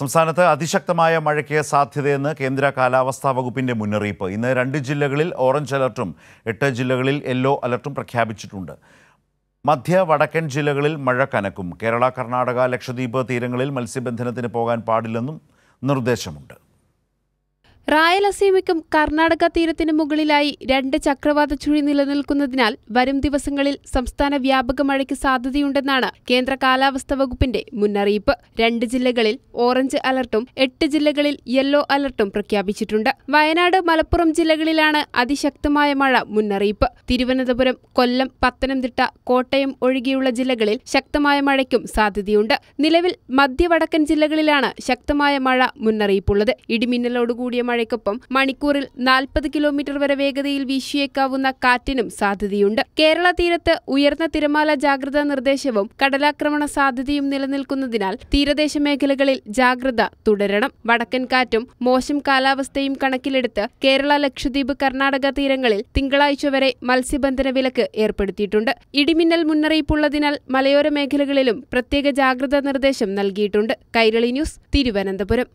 സംസ്ഥാനത്ത് അതിശക്തമായ മഴയ്ക്ക് സാധ്യതയെന്ന് കേന്ദ്ര കാലാവസ്ഥാ വകുപ്പിന്റെ മുന്നറിയിപ്പ് ഇന്ന് രണ്ട് ജില്ലകളിൽ ഓറഞ്ച് അലർട്ടും എട്ട് ജില്ലകളിൽ യെല്ലോ അലർട്ടും പ്രഖ്യാപിച്ചിട്ടുണ്ട് മധ്യ വടക്കൻ ജില്ലകളിൽ മഴ കനക്കും കേരള കർണാടക ലക്ഷദ്വീപ് തീരങ്ങളിൽ മത്സ്യബന്ധനത്തിന് പോകാൻ പാടില്ലെന്നും നിർദ്ദേശമുണ്ട് റായലസീമയ്ക്കും കർണാടക തീരത്തിനു മുകളിലായി രണ്ട് ചക്രവാത ചുഴി നിലനിൽക്കുന്നതിനാൽ വരും ദിവസങ്ങളിൽ സംസ്ഥാന വ്യാപക മഴയ്ക്ക് സാധ്യതയുണ്ടെന്നാണ് കേന്ദ്ര കാലാവസ്ഥാ വകുപ്പിന്റെ മുന്നറിയിപ്പ് രണ്ട് ജില്ലകളിൽ ഓറഞ്ച് അലർട്ടും എട്ട് ജില്ലകളിൽ യെല്ലോ അലർട്ടും പ്രഖ്യാപിച്ചിട്ടുണ്ട് വയനാട് മലപ്പുറം ജില്ലകളിലാണ് അതിശക്തമായ മഴ മുന്നറിയിപ്പ് തിരുവനന്തപുരം കൊല്ലം പത്തനംതിട്ട കോട്ടയം ഒഴികെയുള്ള ജില്ലകളിൽ ശക്തമായ മഴയ്ക്കും സാധ്യതയുണ്ട് നിലവിൽ മധ്യവടക്കൻ ജില്ലകളിലാണ് ശക്തമായ മഴ മുന്നറിയിപ്പുള്ളത് ഇടിമിന്നലോടുകൂടിയ മഴ മഴയ്ക്കൊപ്പം മണിക്കൂറിൽ നാൽപ്പത് കിലോമീറ്റർ വരെ വേഗതയിൽ വീശിയേക്കാവുന്ന കാറ്റിനും സാധ്യതയുണ്ട് കേരള തീരത്ത് ഉയർന്ന തിരമാല ജാഗ്രതാ നിർദ്ദേശവും കടലാക്രമണ സാധ്യതയും നിലനിൽക്കുന്നതിനാൽ തീരദേശ മേഖലകളിൽ ജാഗ്രത തുടരണം വടക്കൻ കാറ്റും മോശം കാലാവസ്ഥയും കണക്കിലെടുത്ത് കേരള ലക്ഷദ്വീപ് കർണാടക തീരങ്ങളിൽ തിങ്കളാഴ്ച വരെ മത്സ്യബന്ധന വിലക്ക് ഏർപ്പെടുത്തിയിട്ടുണ്ട് ഇടിമിന്നൽ മുന്നറിയിപ്പുള്ളതിനാൽ മലയോര മേഖലകളിലും പ്രത്യേക ജാഗ്രതാ നിർദ്ദേശം നൽകിയിട്ടുണ്ട് കൈരളി ന്യൂസ് തിരുവനന്തപുരം